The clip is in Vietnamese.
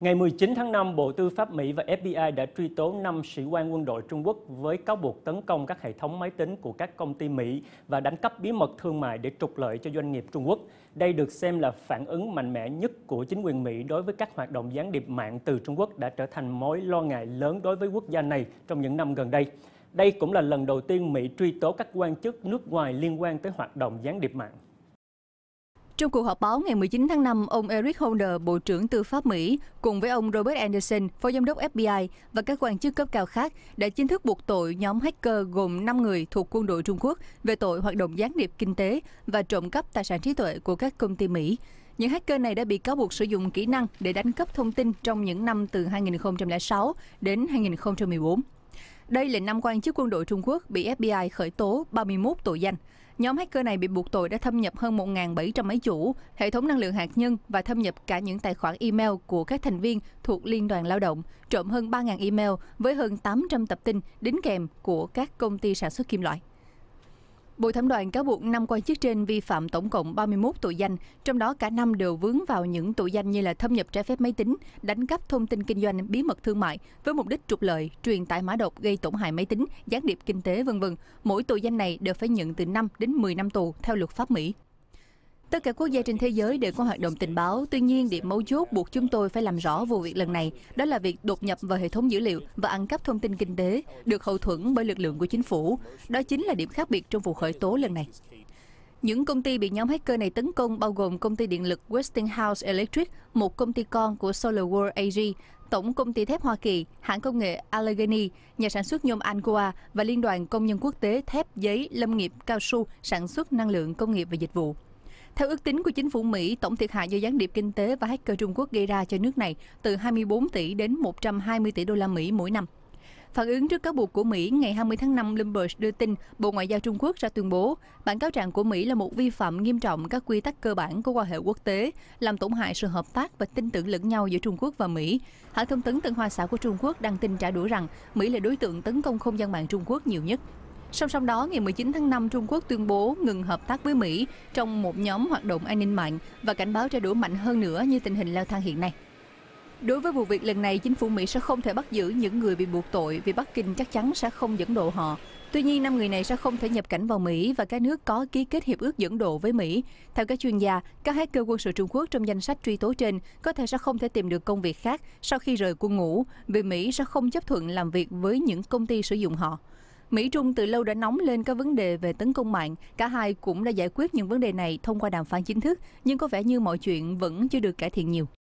Ngày 19 tháng 5, Bộ Tư pháp Mỹ và FBI đã truy tố 5 sĩ quan quân đội Trung Quốc với cáo buộc tấn công các hệ thống máy tính của các công ty Mỹ và đánh cắp bí mật thương mại để trục lợi cho doanh nghiệp Trung Quốc. Đây được xem là phản ứng mạnh mẽ nhất của chính quyền Mỹ đối với các hoạt động gián điệp mạng từ Trung Quốc đã trở thành mối lo ngại lớn đối với quốc gia này trong những năm gần đây. Đây cũng là lần đầu tiên Mỹ truy tố các quan chức nước ngoài liên quan tới hoạt động gián điệp mạng. Trong cuộc họp báo ngày 19 tháng 5, ông Eric Holder, Bộ trưởng Tư pháp Mỹ, cùng với ông Robert Anderson, Phó Giám đốc FBI và các quan chức cấp cao khác đã chính thức buộc tội nhóm hacker gồm 5 người thuộc quân đội Trung Quốc về tội hoạt động gián điệp kinh tế và trộm cắp tài sản trí tuệ của các công ty Mỹ. Những hacker này đã bị cáo buộc sử dụng kỹ năng để đánh cắp thông tin trong những năm từ 2006 đến 2014. Đây là năm quan chức quân đội Trung Quốc bị FBI khởi tố 31 tội danh. Nhóm hacker này bị buộc tội đã thâm nhập hơn 1.700 máy chủ, hệ thống năng lượng hạt nhân và thâm nhập cả những tài khoản email của các thành viên thuộc Liên đoàn Lao động, trộm hơn 3.000 email với hơn 800 tập tin đính kèm của các công ty sản xuất kim loại. Bộ Thẩm đoàn cáo buộc năm quan chức trên vi phạm tổng cộng 31 tội danh, trong đó cả năm đều vướng vào những tội danh như là thâm nhập trái phép máy tính, đánh cắp thông tin kinh doanh, bí mật thương mại với mục đích trục lợi, truyền tải mã độc gây tổn hại máy tính, gián điệp kinh tế vân vân. Mỗi tội danh này đều phải nhận từ 5 đến 10 năm tù theo luật pháp Mỹ. Tất cả quốc gia trên thế giới đều có hoạt động tình báo, tuy nhiên điểm mấu chốt buộc chúng tôi phải làm rõ vụ việc lần này, đó là việc đột nhập vào hệ thống dữ liệu và ăn cắp thông tin kinh tế được hậu thuẫn bởi lực lượng của chính phủ. Đó chính là điểm khác biệt trong vụ khởi tố lần này. Những công ty bị nhóm hacker này tấn công bao gồm công ty điện lực Westinghouse Electric, một công ty con của SolarWorld AG, Tổng công ty thép Hoa Kỳ, hãng công nghệ Allegheny, nhà sản xuất nhôm Alcoa và Liên đoàn Công nhân Quốc tế Thép, Giấy, Lâm nghiệp, Cao su, sản xuất năng lượng, công nghiệp và dịch vụ. Theo ước tính của chính phủ Mỹ, tổng thiệt hại do gián điệp kinh tế và hacker Trung Quốc gây ra cho nước này từ 24 tỷ đến 120 tỷ đô la Mỹ mỗi năm. Phản ứng trước cáo buộc của Mỹ, ngày 20 tháng 5, Bloomberg đưa tin Bộ Ngoại giao Trung Quốc ra tuyên bố bản cáo trạng của Mỹ là một vi phạm nghiêm trọng các quy tắc cơ bản của quan hệ quốc tế, làm tổn hại sự hợp tác và tin tưởng lẫn nhau giữa Trung Quốc và Mỹ. Hãng thông tấn Tân Hoa Xã của Trung Quốc đăng tin trả đũa rằng Mỹ là đối tượng tấn công không gian mạng Trung Quốc nhiều nhất. Song song đó, ngày 19 tháng 5, Trung Quốc tuyên bố ngừng hợp tác với Mỹ trong một nhóm hoạt động an ninh mạng và cảnh báo trả đũa mạnh hơn nữa như tình hình leo thang hiện nay. Đối với vụ việc lần này, chính phủ Mỹ sẽ không thể bắt giữ những người bị buộc tội vì Bắc Kinh chắc chắn sẽ không dẫn độ họ. Tuy nhiên, năm người này sẽ không thể nhập cảnh vào Mỹ và các nước có ký kết hiệp ước dẫn độ với Mỹ. Theo các chuyên gia, các hacker cơ quân sự Trung Quốc trong danh sách truy tố trên có thể sẽ không thể tìm được công việc khác sau khi rời quân ngũ vì Mỹ sẽ không chấp thuận làm việc với những công ty sử dụng họ. Mỹ Trung từ lâu đã nóng lên các vấn đề về tấn công mạng. Cả hai cũng đã giải quyết những vấn đề này thông qua đàm phán chính thức, nhưng có vẻ như mọi chuyện vẫn chưa được cải thiện nhiều.